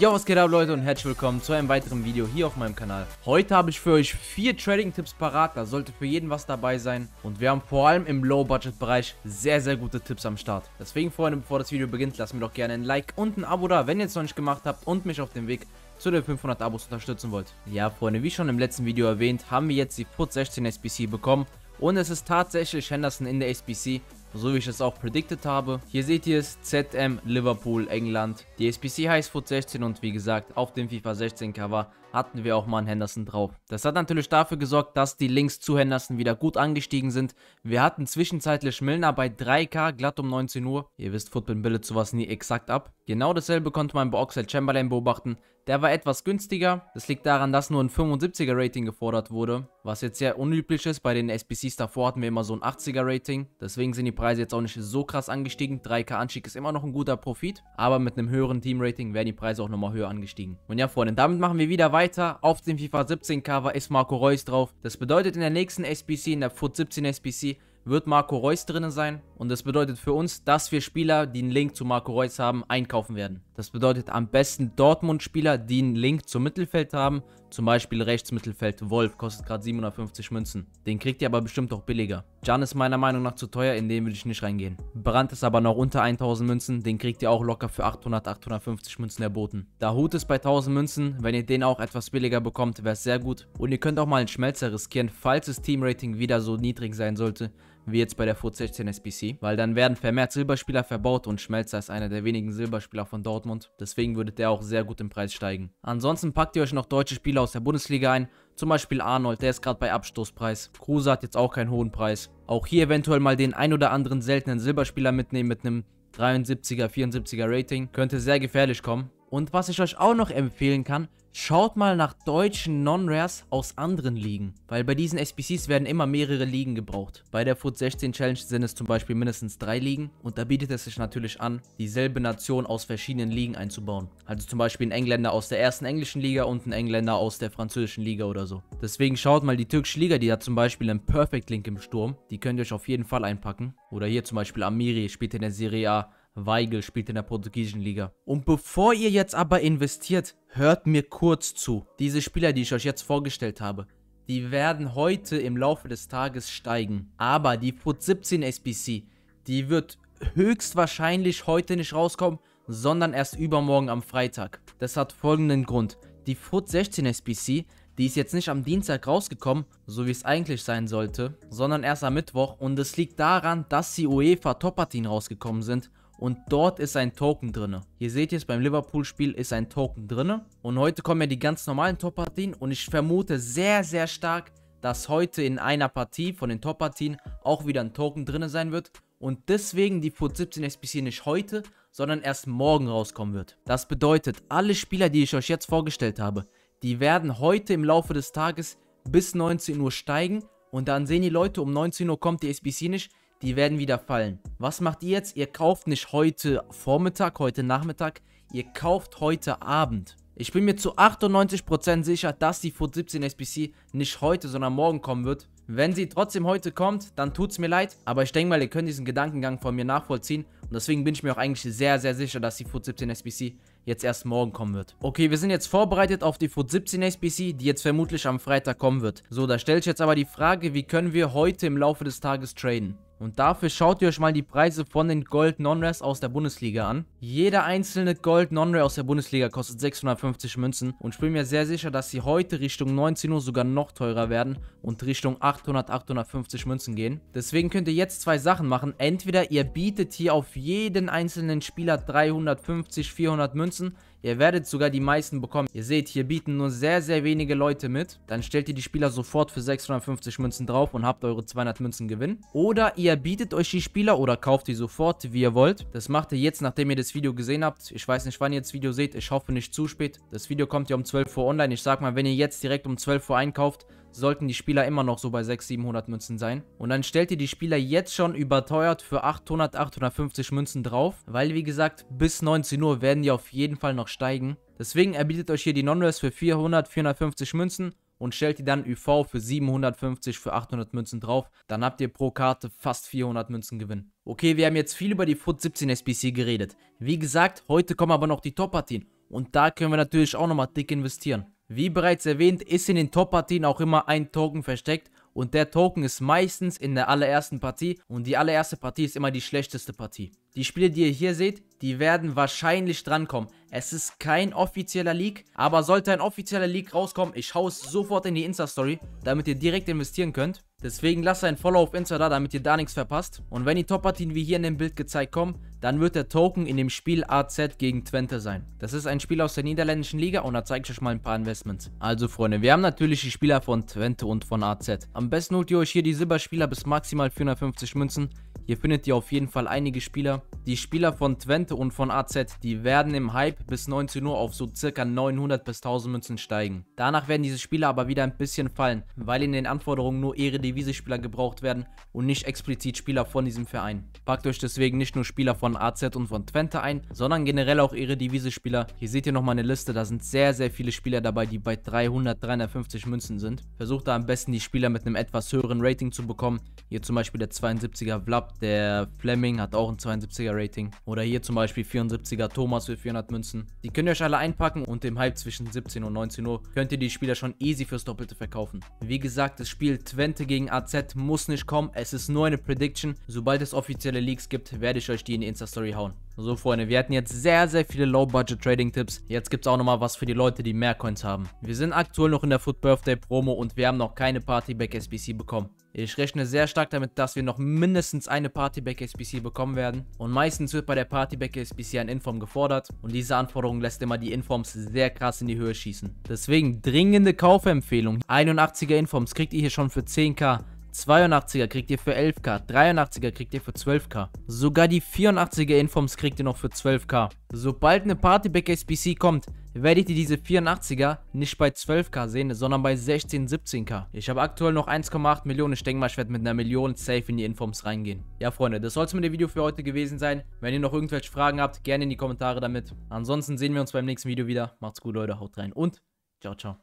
Yo, was geht ab Leute und herzlich willkommen zu einem weiteren Video hier auf meinem Kanal. Heute habe ich für euch vier Trading-Tipps parat, da sollte für jeden was dabei sein. Und wir haben vor allem im Low-Budget-Bereich sehr, sehr gute Tipps am Start. Deswegen, Freunde, bevor das Video beginnt, lasst mir doch gerne ein Like und ein Abo da, wenn ihr es noch nicht gemacht habt und mich auf dem Weg zu den 500 Abos unterstützen wollt. Ja, Freunde, wie schon im letzten Video erwähnt, haben wir jetzt die Put 16 SBC bekommen. Und es ist tatsächlich Henderson in der SBC so wie ich es auch predicted habe. Hier seht ihr es, ZM, Liverpool, England. Die SPC heißt Foot 16 und wie gesagt, auf dem FIFA 16 Cover hatten wir auch mal einen Henderson drauf. Das hat natürlich dafür gesorgt, dass die Links zu Henderson wieder gut angestiegen sind. Wir hatten zwischenzeitlich Milner bei 3K, glatt um 19 Uhr. Ihr wisst, Football billet sowas nie exakt ab. Genau dasselbe konnte man bei Oxel Chamberlain beobachten. Der war etwas günstiger. Das liegt daran, dass nur ein 75er Rating gefordert wurde, was jetzt sehr unüblich ist. Bei den SPCs davor hatten wir immer so ein 80er Rating. Deswegen sind die Preise jetzt auch nicht so krass angestiegen. 3K Anstieg ist immer noch ein guter Profit, aber mit einem höheren Team Rating werden die Preise auch nochmal höher angestiegen. Und ja, Freunde, damit machen wir wieder weiter. Auf dem FIFA 17 Cover ist Marco Reus drauf. Das bedeutet in der nächsten SPC, in der Foot 17 SPC, wird Marco Reus drinnen sein. Und das bedeutet für uns, dass wir Spieler, die einen Link zu Marco Reus haben, einkaufen werden. Das bedeutet, am besten Dortmund-Spieler, die einen Link zum Mittelfeld haben. Zum Beispiel Rechtsmittelfeld Wolf, kostet gerade 750 Münzen. Den kriegt ihr aber bestimmt auch billiger. Can ist meiner Meinung nach zu teuer, in den würde ich nicht reingehen. Brandt ist aber noch unter 1000 Münzen, den kriegt ihr auch locker für 800, 850 Münzen erboten. Da Hut ist bei 1000 Münzen, wenn ihr den auch etwas billiger bekommt, wäre es sehr gut. Und ihr könnt auch mal einen Schmelzer riskieren, falls das Teamrating wieder so niedrig sein sollte wie jetzt bei der Foot 16 SPC, weil dann werden vermehrt Silberspieler verbaut und Schmelzer ist einer der wenigen Silberspieler von Dortmund, deswegen würde der auch sehr gut im Preis steigen. Ansonsten packt ihr euch noch deutsche Spieler aus der Bundesliga ein, zum Beispiel Arnold, der ist gerade bei Abstoßpreis. Kruse hat jetzt auch keinen hohen Preis. Auch hier eventuell mal den ein oder anderen seltenen Silberspieler mitnehmen mit einem 73er, 74er Rating. Könnte sehr gefährlich kommen. Und was ich euch auch noch empfehlen kann, schaut mal nach deutschen Non-Rares aus anderen Ligen. Weil bei diesen SBCs werden immer mehrere Ligen gebraucht. Bei der Foot 16 Challenge sind es zum Beispiel mindestens drei Ligen. Und da bietet es sich natürlich an, dieselbe Nation aus verschiedenen Ligen einzubauen. Also zum Beispiel ein Engländer aus der ersten englischen Liga und ein Engländer aus der französischen Liga oder so. Deswegen schaut mal die türkische Liga, die hat zum Beispiel einen Perfect Link im Sturm. Die könnt ihr euch auf jeden Fall einpacken. Oder hier zum Beispiel Amiri spielt in der Serie A Weigel spielt in der portugiesischen Liga. Und bevor ihr jetzt aber investiert, hört mir kurz zu. Diese Spieler, die ich euch jetzt vorgestellt habe, die werden heute im Laufe des Tages steigen. Aber die Foot 17 SBC, die wird höchstwahrscheinlich heute nicht rauskommen, sondern erst übermorgen am Freitag. Das hat folgenden Grund. Die Foot 16 SBC, die ist jetzt nicht am Dienstag rausgekommen, so wie es eigentlich sein sollte, sondern erst am Mittwoch und es liegt daran, dass die UEFA Top Partien rausgekommen sind und dort ist ein Token drin. Hier seht ihr es, beim Liverpool-Spiel ist ein Token drin. Und heute kommen ja die ganz normalen Top-Partien und ich vermute sehr, sehr stark, dass heute in einer Partie von den Top-Partien auch wieder ein Token drin sein wird und deswegen die Foot 17 SPC nicht heute, sondern erst morgen rauskommen wird. Das bedeutet, alle Spieler, die ich euch jetzt vorgestellt habe, die werden heute im Laufe des Tages bis 19 Uhr steigen und dann sehen die Leute, um 19 Uhr kommt die SBC nicht, die werden wieder fallen. Was macht ihr jetzt? Ihr kauft nicht heute Vormittag, heute Nachmittag, ihr kauft heute Abend. Ich bin mir zu 98% sicher, dass die Foot 17 SBC nicht heute, sondern morgen kommen wird. Wenn sie trotzdem heute kommt, dann tut es mir leid, aber ich denke mal, ihr könnt diesen Gedankengang von mir nachvollziehen und deswegen bin ich mir auch eigentlich sehr, sehr sicher, dass die Foot 17 SBC jetzt erst morgen kommen wird. Okay, wir sind jetzt vorbereitet auf die Foot 17 SBC, die jetzt vermutlich am Freitag kommen wird. So, da stelle ich jetzt aber die Frage, wie können wir heute im Laufe des Tages traden? Und dafür schaut ihr euch mal die Preise von den Gold Non-Res aus der Bundesliga an. Jeder einzelne Gold non ray aus der Bundesliga kostet 650 Münzen und ich bin mir sehr sicher, dass sie heute Richtung 19 Uhr sogar noch teurer werden und Richtung 800, 850 Münzen gehen. Deswegen könnt ihr jetzt zwei Sachen machen. Entweder ihr bietet hier auf jeden einzelnen Spieler 350, 400 Münzen. Ihr werdet sogar die meisten bekommen. Ihr seht, hier bieten nur sehr, sehr wenige Leute mit. Dann stellt ihr die Spieler sofort für 650 Münzen drauf und habt eure 200 Münzen Gewinn. Oder ihr bietet euch die Spieler oder kauft die sofort, wie ihr wollt. Das macht ihr jetzt, nachdem ihr das Video gesehen habt. Ich weiß nicht, wann ihr das Video seht. Ich hoffe nicht zu spät. Das Video kommt ja um 12 Uhr online. Ich sag mal, wenn ihr jetzt direkt um 12 Uhr einkauft, sollten die Spieler immer noch so bei 600, 700 Münzen sein. Und dann stellt ihr die Spieler jetzt schon überteuert für 800, 850 Münzen drauf. Weil, wie gesagt, bis 19 Uhr werden die auf jeden Fall noch steigen. Deswegen erbietet euch hier die Non-Res für 400, 450 Münzen und stellt ihr dann UV für 750, für 800 Münzen drauf, dann habt ihr pro Karte fast 400 Münzen Gewinn. Okay, wir haben jetzt viel über die Foot 17 SPC geredet. Wie gesagt, heute kommen aber noch die Top-Partien und da können wir natürlich auch nochmal dick investieren. Wie bereits erwähnt, ist in den Top-Partien auch immer ein Token versteckt und der Token ist meistens in der allerersten Partie und die allererste Partie ist immer die schlechteste Partie. Die Spiele, die ihr hier seht, die werden wahrscheinlich drankommen. Es ist kein offizieller Leak, aber sollte ein offizieller Leak rauskommen, ich schaue es sofort in die Insta-Story, damit ihr direkt investieren könnt. Deswegen lasst ein Follow auf Insta da, damit ihr da nichts verpasst. Und wenn die Top-Partien wie hier in dem Bild gezeigt kommen, dann wird der Token in dem Spiel AZ gegen Twente sein. Das ist ein Spiel aus der niederländischen Liga und da zeige ich euch mal ein paar Investments. Also Freunde, wir haben natürlich die Spieler von Twente und von AZ. Am besten holt ihr euch hier die Silberspieler bis maximal 450 Münzen. Hier findet ihr auf jeden Fall einige Spieler. Die Spieler von Twente und von AZ, die werden im Hype bis 19 Uhr auf so circa 900 bis 1000 Münzen steigen. Danach werden diese Spieler aber wieder ein bisschen fallen, weil in den Anforderungen nur Ehre-Devise-Spieler gebraucht werden und nicht explizit Spieler von diesem Verein. Packt euch deswegen nicht nur Spieler von von AZ und von Twente ein, sondern generell auch ihre Devise-Spieler. Hier seht ihr nochmal eine Liste, da sind sehr, sehr viele Spieler dabei, die bei 300, 350 Münzen sind. Versucht da am besten die Spieler mit einem etwas höheren Rating zu bekommen. Hier zum Beispiel der 72er Vlap, der Fleming hat auch ein 72er Rating. Oder hier zum Beispiel 74er Thomas für 400 Münzen. Die könnt ihr euch alle einpacken und im Hype zwischen 17 und 19 Uhr könnt ihr die Spieler schon easy fürs Doppelte verkaufen. Wie gesagt, das Spiel Twente gegen AZ muss nicht kommen. Es ist nur eine Prediction. Sobald es offizielle Leaks gibt, werde ich euch die in den Insta-Story hauen. So Freunde, wir hatten jetzt sehr, sehr viele Low-Budget-Trading-Tipps. Jetzt gibt es auch nochmal was für die Leute, die mehr Coins haben. Wir sind aktuell noch in der Foot Birthday Promo und wir haben noch keine Party Back SBC bekommen. Ich rechne sehr stark damit, dass wir noch mindestens eine Party Back SBC bekommen werden. Und meistens wird bei der Party Back SBC ein Inform gefordert. Und diese Anforderung lässt immer die Informs sehr krass in die Höhe schießen. Deswegen dringende Kaufempfehlung. 81er Informs kriegt ihr hier schon für 10k. 82er kriegt ihr für 11k, 83er kriegt ihr für 12k. Sogar die 84er Informs kriegt ihr noch für 12k. Sobald eine Partyback SPC kommt, werdet ihr diese 84er nicht bei 12k sehen, sondern bei 16, 17k. Ich habe aktuell noch 1,8 Millionen. Ich denke mal, ich werde mit einer Million safe in die Informs reingehen. Ja, Freunde, das soll es mit dem Video für heute gewesen sein. Wenn ihr noch irgendwelche Fragen habt, gerne in die Kommentare damit. Ansonsten sehen wir uns beim nächsten Video wieder. Macht's gut, Leute. Haut rein und ciao, ciao.